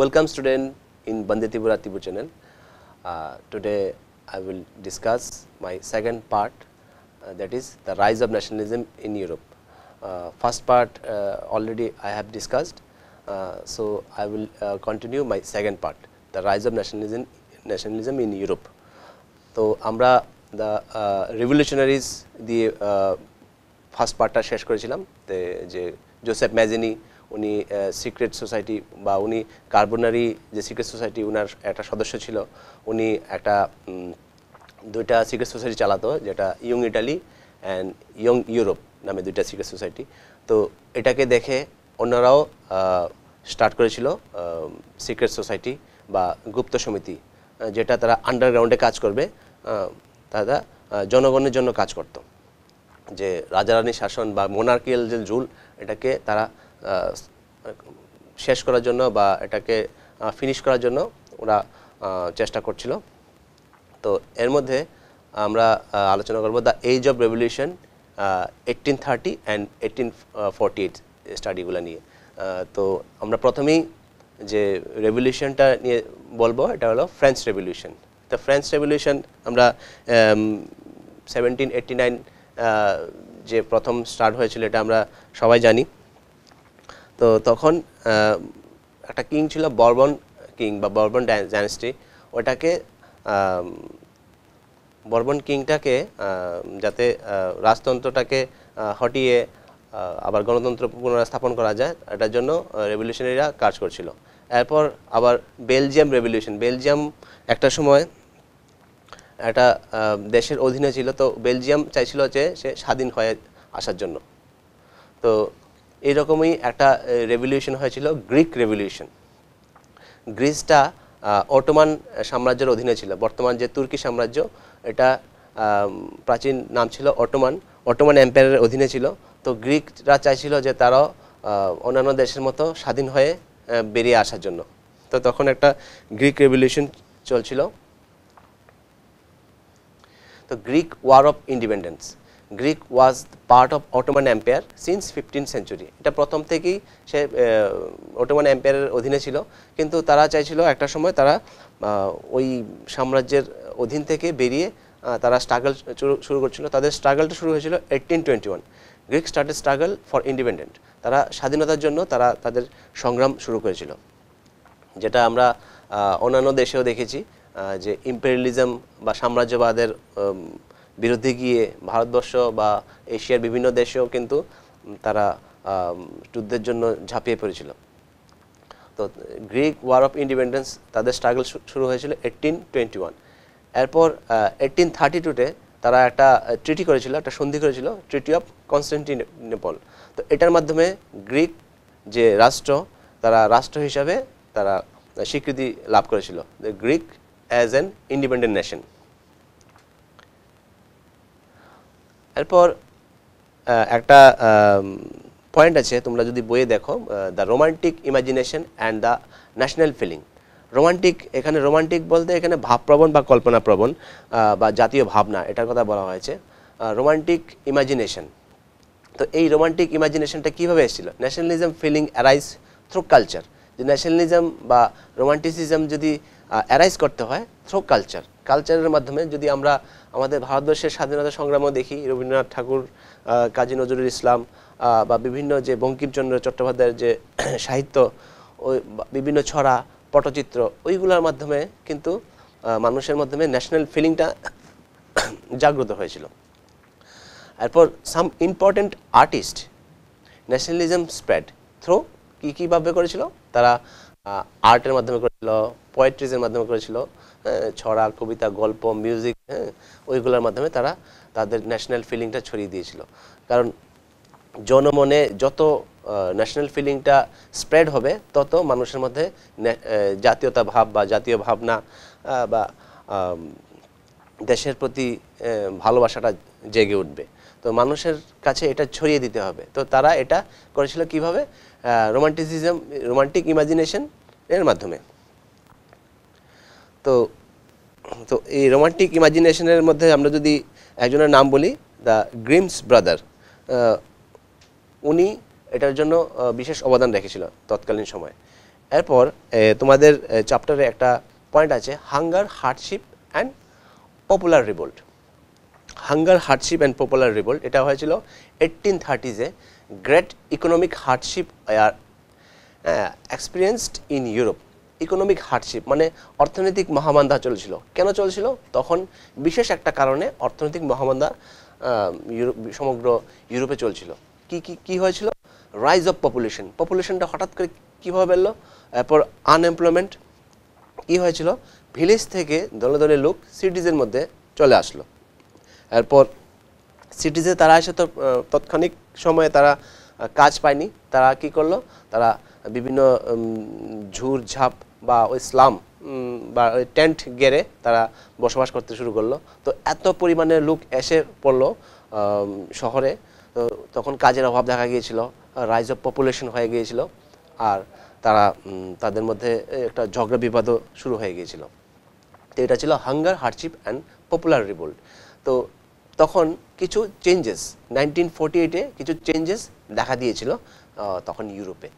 Welcome student in Bande Tripura Tibu channel. Uh, today I will discuss my second part uh, that is the rise of nationalism in Europe. Uh, first part uh, already I have discussed. Uh, so, I will uh, continue my second part the rise of nationalism nationalism in Europe. So, amra the revolutionaries the first পার্টটা শেষ করেছিলাম যে Joseph ম্যাজিনি উনি secret society বা উনি কার্বনারি যে secret society উনার একটা সদস্য ছিল উনি একটা দুইটা সিক্রেট সোসাইটি চালাতো যেটা young Italy and young Europe নামে দুইটা সিক্রেট সোসাইটি তো এটাকে দেখে অন্যরাও স্টার্ট করেছিল সিক্রেট সোসাইটি বা গুপ্ত সমিতি যেটা তারা আন্ডারগ্রাউন্ডে কাজ করবে তারা জনগণের জন্য কাজ করত যে রাজা রানী শাসন বা মোনার্কিয়াল যে জুল এটাকে তারা শেষ করার জন্য বা এটাকে ফিনিশ করার জন্য ওরা চেষ্টা করছিল তো এর মধ্যে আমরা আলোচনা করব the age of revolution eighteen thirty and eighteen forty eight স্টাডিগুলো নিয়ে তো আমরা প্রথমেই যে রেভলিউশনটা নিয়ে বলবো এটা হলো ফ্রেঞ্চ রেভলিউশন তো ফ্রেঞ্চ রেভলিউশন আমরা সেভেন্টিন এইটটি নাইন যে প্রথম স্টার্ট হয়েছিল এটা আমরা সবাই জানি তো তখন একটা কিং ছিল বর্বন কিং বা বর্বন ডাইনেস্টি ওটাকে বর্বন কিংটাকে যাতে রাজতন্ত্রটাকে হটিয়ে আবার গণতন্ত্র পুনরাস্থাপন করা যায় এটার জন্য রেভলিউশনারিরা কাজ করছিল এরপর আবার বেলজিয়াম রেভলিউশন বেলজিয়াম একটা সময় একটা দেশের অধীনে ছিল তো বেলজিয়াম চাইছিল যে সে স্বাধীন হয়ে আসার জন্য তো এরকমই একটা রেভলিউশন হয়েছিল গ্রিক রেভলিউশন গ্রিসটা অটোমান সাম্রাজ্যের অধীনে ছিল বর্তমান যে তুর্কি সাম্রাজ্য এটা প্রাচীন নাম ছিল অটোমান অটোমান এম্পায়ারের অধীনে ছিল তো গ্রিকরা চাইছিল যে তারাও অন্যান্য দেশের মতো স্বাধীন হয়ে বেরিয়ে আসার জন্য তো তখন একটা গ্রিক রেভলিউশন চলছিল তো Greek war of independence Greek was part of Ottoman empire since fifteen century এটা প্রথম থেকেই সে অটোমান অ্যাম্পায়ারের অধীনে ছিল কিন্তু তারা চাইছিল একটা সময় তারা ওই সাম্রাজ্যের অধীন থেকে বেরিয়ে তারা স্ট্রাগল শুরু করছিল তাদের স্ট্রাগলটা শুরু হয়েছিল eighteen twenty one Greek started struggle for independent তারা স্বাধীনতার জন্য তারা তাদের সংগ্রাম শুরু করেছিল যেটা আমরা অন্যান্য দেশেও দেখেছি যে ইম্পেরিয়ালিজম বা সাম্রাজ্যবাদের বিরুদ্ধে গিয়ে ভারতবর্ষ বা এশিয়ার বিভিন্ন দেশেও কিন্তু তারা যুদ্ধের জন্য ঝাঁপিয়ে পড়েছিল তো গ্রিক ওয়ার অফ ইন্ডিপেন্ডেন্স তাদের স্ট্রাগল শুরু হয়েছিল এইটিন টোয়েন্টি ওয়ান এরপর এইটিন থার্টি টুতে তারা একটা ট্রিটি করেছিল একটা সন্ধি করেছিল ট্রিটি অফ কনস্টান্টিনেপল তো এটার মাধ্যমে গ্রিক যে রাষ্ট্র তারা রাষ্ট্র হিসাবে তারা স্বীকৃতি লাভ করেছিল the Greek as an independent nation এরপর একটা পয়েন্ট আছে তোমরা যদি বইয়ে দেখো the romantic imagination and the national feeling romantic এখানে রোমান্টিক বলতে এখানে ভাবপ্রবণ বা কল্পনাপ্রবণ বা জাতীয় ভাবনা এটার কথা বলা হয়েছে রোমান্টিক ইমাজিনেশন তো এই রোমান্টিক ইমাজিনেশনটা কীভাবে এসেছিল nationalism feeling arise through culture যে ন্যাশনালিজম বা রোমান্টিসিজম যদি অ্যারাইজ করতে হয় থ্রো কালচার কালচারের মাধ্যমে যদি আমরা আমাদের ভারতবর্ষের স্বাধীনতা সংগ্রামও দেখি রবীন্দ্রনাথ ঠাকুর কাজী নজরুল ইসলাম বা বিভিন্ন যে বঙ্কিমচন্দ্র চট্টোপাধ্যায়ের যে সাহিত্য ওই বিভিন্ন ছড়া পটচিত্র ওইগুলোর মাধ্যমে কিন্তু মানুষের মাধ্যমে ন্যাশনাল ফিলিংটা জাগ্রত হয়েছিল এরপর some important artist nationalism spread through কী কীভাবে করেছিল তারা আর্টের মাধ্যমে করেছিল পোয়েট্রিজের মাধ্যমে করেছিল ছড়া কবিতা গল্প মিউজিক হ্যাঁ ওইগুলোর মাধ্যমে তারা তাদের ন্যাশনাল ফিলিংটা ছড়িয়ে দিয়েছিল কারণ জনমনে যত ন্যাশনাল ফিলিংটা স্প্রেড হবে তত মানুষের মধ্যে জাতীয়তা ভাব বা জাতীয় ভাবনা বা দেশের প্রতি ভালোবাসাটা জেগে উঠবে তো মানুষের কাছে এটা ছড়িয়ে দিতে হবে তো তারা এটা করেছিল কিভাবে রোমান্টিসিজম রোমান্টিক ইমাজিনেশন এর মাধ্যমে তো তো এই রোমান্টিক ইমাজিনেশনের মধ্যে আমরা যদি একজনের নাম বলি দ্য গ্রিমস ব্রাদার উনি এটার জন্য বিশেষ অবদান রেখেছিল তৎকালীন সময় এরপর তোমাদের চ্যাপ্টারে একটা পয়েন্ট আছে hunger hardship and popular revolt hunger hardship and popular revolt এটা হয়েছিল এইটিন থার্টিজে great economic hardship are uh, experienced in Europe. Economic hardship মানে অর্থনৈতিক মহামান্দা চলছিল কেন চলছিল তখন বিশেষ একটা কারণে অর্থনৈতিক মহামান্দা সমগ্র ইউরোপে চলছিল কি কি কি হয়েছিল রাইজ অফ পপুলেশন পপুলেশনটা হঠাৎ করে কীভাবে বেরলো এরপর আনএমপ্লয়মেন্ট কি হয়েছিল ভিলেজ থেকে দলে দলে লোক সিটিজের মধ্যে চলে আসলো এরপর সিটিজে তারা এসে তো তৎক্ষণিক সময়ে তারা কাজ পায়নি তারা কি করলো তারা বিভিন্ন ঝুর ঝাপ বা ওই স্লাম বা ওই টেন্ট গেড়ে তারা বসবাস করতে শুরু করলো তো এত পরিমাণে লোক এসে পড়লো শহরে তো তখন কাজের অভাব দেখা গিয়েছিল রাইজ অফ পপুলেশন হয়ে গিয়েছিল আর তারা তাদের মধ্যে একটা ঝগড়া বিবাদও শুরু হয়ে গিয়েছিল তো এটা ছিল hunger hardship and popular revolt তো তখন কিছু চেঞ্জেস নাইনটিন ফোর্টি এইটে কিছু চেঞ্জেস দেখা দিয়েছিল তখন ইউরোপে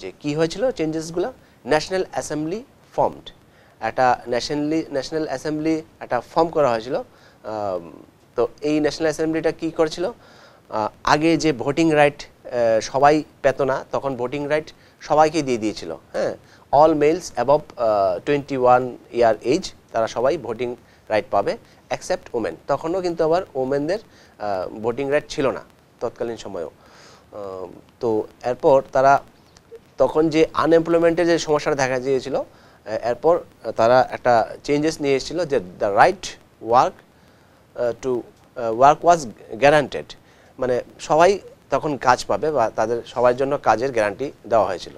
যে কি হয়েছিল চেঞ্জেসগুলো ন্যাশনাল অ্যাসেম্বলি ফর্মড একটা ন্যাশনালি ন্যাশনাল অ্যাসেম্বলি একটা ফর্ম করা হয়েছিল তো এই ন্যাশনাল অ্যাসেম্বলিটা কি করেছিল আগে যে ভোটিং রাইট সবাই পেত না তখন ভোটিং রাইট সবাইকে দিয়ে দিয়েছিল হ্যাঁ all males above twenty one year age তারা সবাই ভোটিং রাইট পাবে অ্যাকসেপ্ট ওমেন তখনও কিন্তু আবার ওমেনদের ভোটিং রাইট ছিল না তৎকালীন সময়েও তো এরপর তারা তখন যে আনএমপ্লয়মেন্টের যে সমস্যাটা দেখা দিয়েছিল এরপর তারা একটা চেঞ্জেস নিয়ে এসেছিল যে the right work to work was guaranteed মানে সবাই তখন কাজ পাবে বা তাদের সবার জন্য কাজের গ্যারান্টি দেওয়া হয়েছিল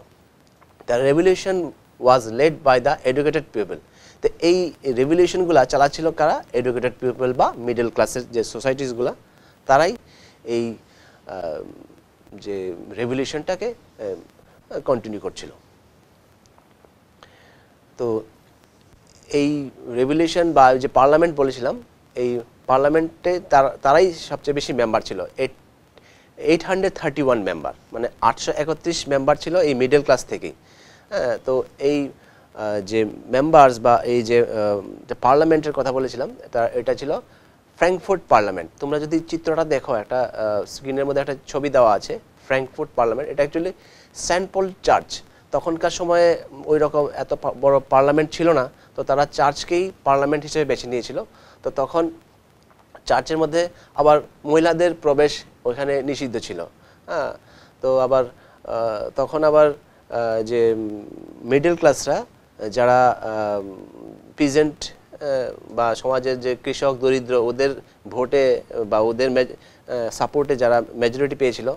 the revolution was led by the educated people তো এই রেভুলেশনগুলো চালাচ্ছিল কারা এডুকেটেড পিপল বা মিডল ক্লাসের যে সোসাইটিসগুলো তারাই এই যে রেভুলেশনটাকে কন্টিনিউ করছিল তো এই রেভলিউশন বা যে পার্লামেন্ট বলেছিলাম এই পার্লামেন্টে তারাই সবচেয়ে বেশি মেম্বার ছিল eight eight hundred thirty one member মানে আটশো একত্রিশ মেম্বার ছিল এই মিডল ক্লাস থেকেই হ্যাঁ, তো এই যে মেম্বার্স বা এই যে পার্লামেন্টের কথা বলেছিলাম তার এটা ছিল ফ্র্যাঙ্কফোর্ট পার্লামেন্ট তোমরা যদি চিত্রটা দেখো একটা স্ক্রিনের মধ্যে একটা ছবি দেওয়া আছে ফ্র্যাঙ্কফোর্ট পার্লামেন্ট এটা অ্যাকচুয়ালি সেন্ট পল চার্চ তখনকার সময়ে ওই রকম এত বড় পার্লামেন্ট ছিল না তো তারা চার্চকেই পার্লামেন্ট হিসেবে বেছে নিয়েছিল তো তখন চার্চের মধ্যে আবার মহিলাদের প্রবেশ ওইখানে নিষিদ্ধ ছিল হ্যাঁ তো আবার তখন আবার যে মিডল ক্লাসরা যারা প্রিজেন্ট বা সমাজের যে কৃষক দরিদ্র ওদের ভোটে বা ওদের সাপোর্টে যারা মেজরিটি পেয়েছিল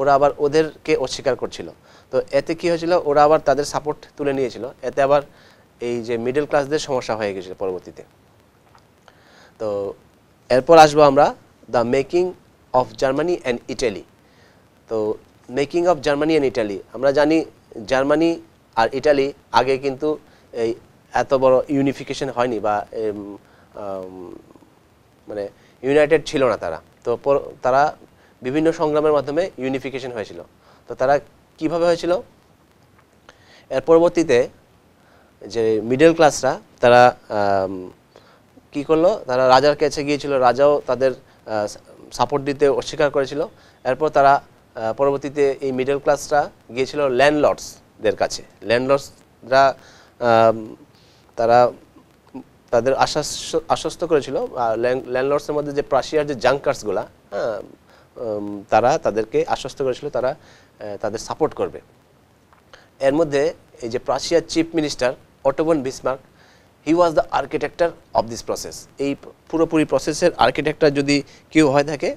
ওরা আবার ওদেরকে অস্বীকার করছিল তো এতে কি হয়েছিল ওরা আবার তাদের সাপোর্ট তুলে নিয়েছিল এতে আবার এই যে মিডল ক্লাসদের সমস্যা হয়ে গেছিল পরবর্তীতে তো এরপর আসবো আমরা the making of Germany and Italy তো making of Germany and Italy আমরা জানি জার্মানি আর ইটালি আগে কিন্তু এই এত বড় ইউনিফিকেশন হয়নি বা মানে ইউনাইটেড ছিল না তারা তো তারা বিভিন্ন সংগ্রামের মাধ্যমে ইউনিফিকেশন হয়েছিল তো তারা কিভাবে হয়েছিল এর পরবর্তীতে যে মিডল ক্লাসরা তারা কি করলো তারা রাজার কাছে গিয়েছিল রাজাও তাদের সাপোর্ট দিতে অস্বীকার করেছিল এরপর তারা পরবর্তীতে এই মিডল ক্লাসরা গিয়েছিল ল্যান্ডলর্ডসদের কাছে ল্যান্ডলর্ডসরা তারা তাদের আশ্বাস আশ্বস্ত করেছিল ল্যান্ডলর্ডসের মধ্যে যে প্রাশিয়ার যে জাঙ্কার্সগুলা হ্যাঁ তারা তাদেরকে আশ্বস্ত করেছিল তারা তাদের সাপোর্ট করবে এর মধ্যে এই যে প্রাশিয়ার chief minister Otto von Bismarck he was the architect of this process এই পুরোপুরি প্রসেসের আর্কিটেক্টার যদি কেউ হয় থাকে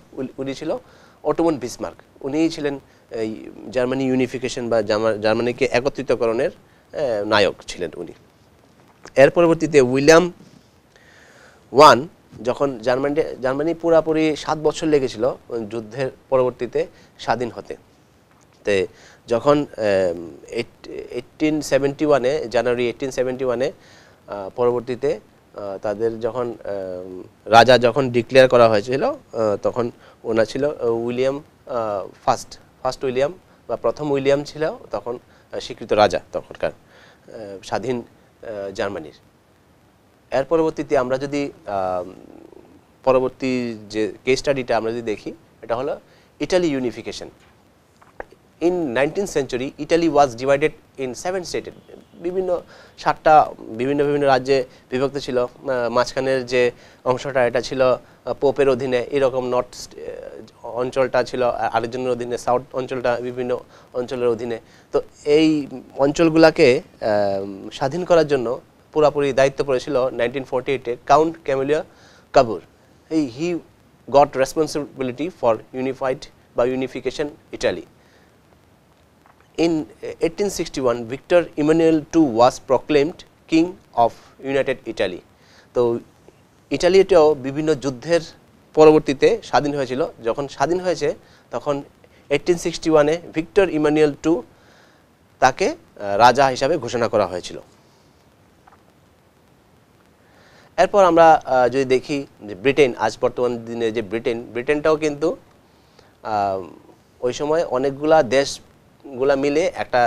উনি ছিল অটোবন বিসমার্ক উনিই ছিলেন এই জার্মানি ইউনিফিকেশন বা জার্মানিকে একত্রিতকরণের নায়ক ছিলেন উনি এর পরবর্তীতে উইলিয়াম ওয়ান যখন জার্মানি জার্মানি পুরাপুরি সাত বছর লেগেছিল যুদ্ধের পরবর্তীতে স্বাধীন হতে তে যখন এইটিন সেভেন্টি ওয়ানে জানুয়ারি এইটিন সেভেন্টি ওয়ানে পরবর্তীতে তাদের যখন রাজা যখন ডিক্লেয়ার করা হয়েছিল তখন ওনা ছিল উইলিয়াম ফার্স্ট ফার্স্ট উইলিয়াম বা প্রথম উইলিয়াম ছিল তখন স্বীকৃত রাজা তখনকার স্বাধীন জার্মানির এর পরবর্তীতে আমরা যদি পরবর্তী যে কেস স্টাডিটা আমরা যদি দেখি এটা হলো Italy unification in nineteen century Italy was divided in seven states বিভিন্ন সাতটা বিভিন্ন বিভিন্ন রাজ্যে বিভক্ত ছিল মাঝখানের যে অংশটা এটা ছিল পোপের অধীনে এরকম নর্থ অঞ্চলটা ছিল আরেকজনের অধীনে সাউথ অঞ্চলটা বিভিন্ন অঞ্চলের অধীনে তো এই অঞ্চলগুলাকে স্বাধীন করার জন্য পুরাপুরি দায়িত্ব পড়েছিল নাইনটিন ফোরটি এইটে কাউন্ট ক্যামেলিয়া কাবুর এই he got responsibility for unified বা unification Italy sixty one Victor Emmanuel two was proclaimed king of united Italy তো ইটালিতেও বিভিন্ন যুদ্ধের পরবর্তীতে স্বাধীন হয়েছিল যখন স্বাধীন হয়েছে তখন এইটিন সিক্সটি ওয়ানে ভিক্টর ইমানুয়েল টু তাকে রাজা হিসাবে ঘোষণা করা হয়েছিল এরপর আমরা যদি দেখি যে ব্রিটেন আজ বর্তমান দিনে যে ব্রিটেন ব্রিটেনটাও কিন্তু ওই সময় অনেকগুলা দেশগুলা মিলে একটা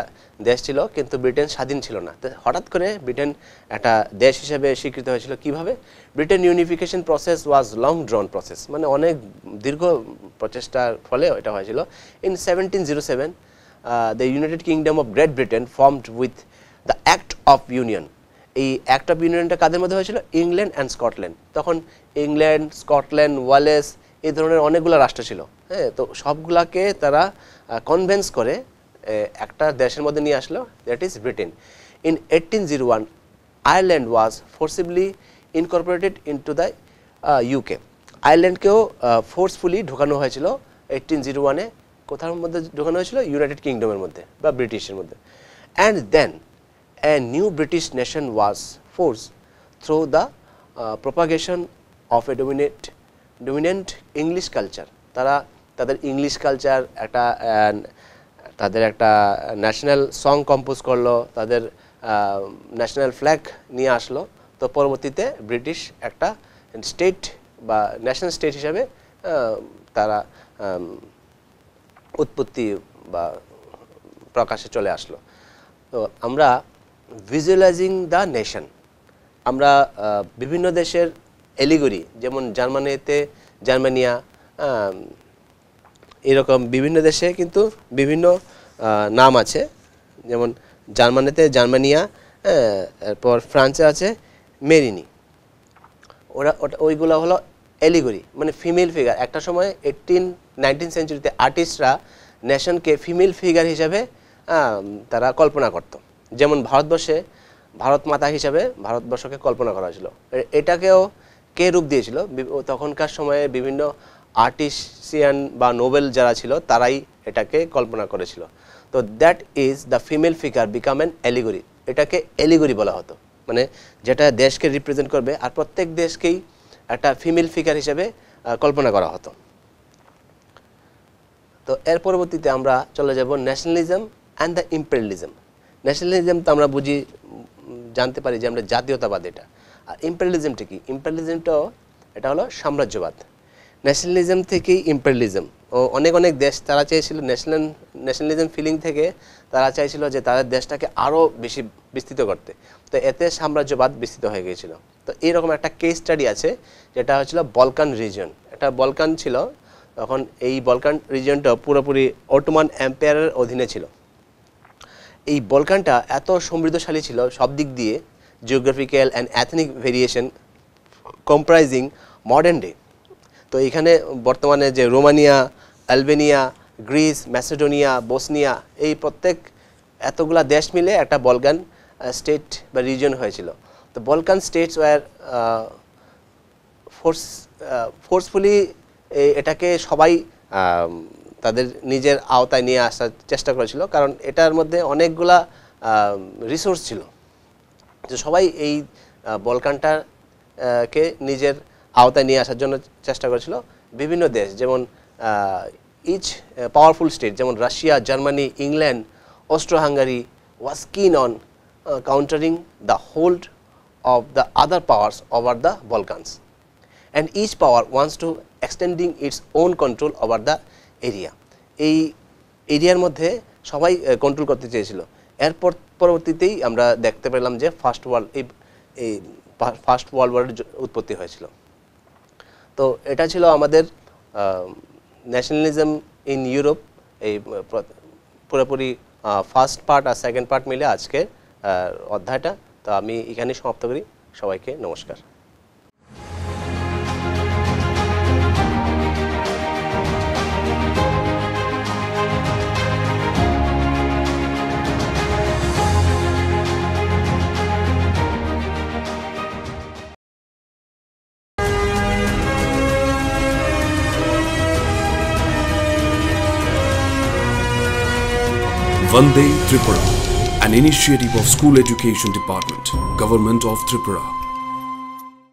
দেশ ছিল কিন্তু ব্রিটেন স্বাধীন ছিল না হঠাৎ করে ব্রিটেন একটা দেশ হিসেবে স্বীকৃত হয়েছিল কিভাবে Britain unification process was long drawn process মানে অনেক দীর্ঘ প্রচেষ্টার ফলে এটা হয়েছিল in seventeen zero seven the united kingdom of great Britain formed with the act of union এই অ্যাক্ট অফ ইউনিয়নটা কাদের মধ্যে হয়েছিল ইংল্যান্ড অ্যান্ড স্কটল্যান্ড তখন ইংল্যান্ড স্কটল্যান্ড ওয়ালেস এই ধরনের অনেকগুলো রাষ্ট্র ছিল হ্যাঁ তো সবগুলাকে তারা কনভেন্স করে একটা দেশের মধ্যে নিয়ে আসলো that is Britain in eighteen zero one Ireland was forcibly incorporated into the UK আয়ারল্যান্ডকেও ফোর্সফুলি ঢোকানো হয়েছিল এইটিন জিরো ওয়ানে কোথার মধ্যে ঢোকানো হয়েছিল ইউনাইটেড কিংডমের মধ্যে বা ব্রিটিশের মধ্যে and then a new British nation was force through the propagation of a dominate dominant English culture তারা তাদের ইংলিশ কালচার একটা uh, তাদের একটা ন্যাশনাল সং কম্পোজ করলো তাদের ন্যাশনাল ফ্ল্যাগ নিয়ে আসলো তো পরবর্তীতে ব্রিটিশ একটা স্টেট বা ন্যাশনাল স্টেট হিসাবে তারা উৎপত্তি বা প্রকাশে চলে আসলো তো আমরা ভিজুয়ালাইজিং দ্য নেশন আমরা বিভিন্ন দেশের এলিগরি যেমন জার্মানিতে জার্মানিয়া এরকম বিভিন্ন দেশে কিন্তু বিভিন্ন নাম আছে যেমন জার্মানিতে জার্মানিয়া হ্যাঁ, এরপর ফ্রান্সে আছে মেরিনি ওরা ওটা ওইগুলো হলো এলিগরি মানে ফিমেল ফিগার একটা সময় এইটিন নাইনটিন সেঞ্চুরিতে আর্টিস্টরা নেশনকে ফিমেল ফিগার হিসাবে তারা কল্পনা করত যেমন ভারতবর্ষে ভারত মাতা হিসাবে ভারতবর্ষকে কল্পনা করা হয়েছিল এটাকেও কে রূপ দিয়েছিল তখনকার সময়ে বিভিন্ন আর্টিসিয়ান বা নোবেল যারা ছিল তারাই এটাকে কল্পনা করেছিল তো that is the female figure become an allegory এটাকে অ্যালিগরি বলা হতো মানে যেটা দেশকে রিপ্রেজেন্ট করবে আর প্রত্যেক দেশকেই একটা ফিমেল ফিগার হিসেবে কল্পনা করা হতো তো এর পরবর্তীতে আমরা চলে যাব nationalism and the imperialism nationalism তো আমরা বুঝি জানতে পারি যে আমরা জাতীয়তাবাদ এটা আর ইম্পেরিয়ালিজমটা কি ইম্পেরিয়ালিজমটাও এটা হলো সাম্রাজ্যবাদ ন্যাশনালিজম থেকেই ইম্পেরিয়ালিজম ও অনেক অনেক দেশ তারা চেয়েছিল ন্যাশনাল ন্যাশনালিজম ফিলিং থেকে তারা চাইছিল যে তাদের দেশটাকে আরও বেশি বিস্তৃত করতে তো এতে সাম্রাজ্যবাদ বিস্তৃত হয়ে গিয়েছিল তো এইরকম একটা কেস স্টাডি আছে যেটা হচ্ছিল বলকান রিজন একটা বলকান ছিল তখন এই বলকান রিজনটা পুরোপুরি অটোমান এম্পায়ারের অধীনে ছিল এই বলকানটা এত সমৃদ্ধশালী ছিল সব দিক দিয়ে geographical and ethnic variation comprising modern day তো এখানে বর্তমানে যে Romania Albania Greece Macedonia Bosnia এই প্রত্যেক এতগুলা দেশ মিলে একটা বলগান স্টেট বা রিজন হয়েছিল তো Balkan states war force forcefully এটাকে সবাই তাদের নিজের আওতায় নিয়ে আসার চেষ্টা করেছিল কারণ এটার মধ্যে অনেকগুলা রিসোর্স ছিল যে সবাই এই বলকানটাকে নিজের আওতায় নিয়ে আসার জন্য চেষ্টা করেছিল বিভিন্ন দেশ যেমন ইচ পাওয়ারফুল স্টেট যেমন Russia Germany England Austro Hungary was keen on countering the hold of the other powers over the Balkans and each power wants to extending its own control over the area এই এরিয়ার মধ্যে সবাই control করতে চেয়েছিল এরপর পরবর্তীতেই আমরা দেখতে পেলাম যে ফার্স্ট ওয়ার্ল্ড এই ফার্স্ট ওয়ার্ল্ড ওয়ার্ল্ডের উৎপত্তি হয়েছিল তো এটা ছিল আমাদের ন্যাশনালিজম ইন ইউরোপ এই পুরোপুরি ফার্স্ট পার্ট আর সেকেন্ড পার্ট মিলে আজকে অধ্যায়টা তো আমি এখানে সমাপ্ত করি সবাইকে নমস্কার Vande Tripura, an initiative of School Education Department, Government of Tripura.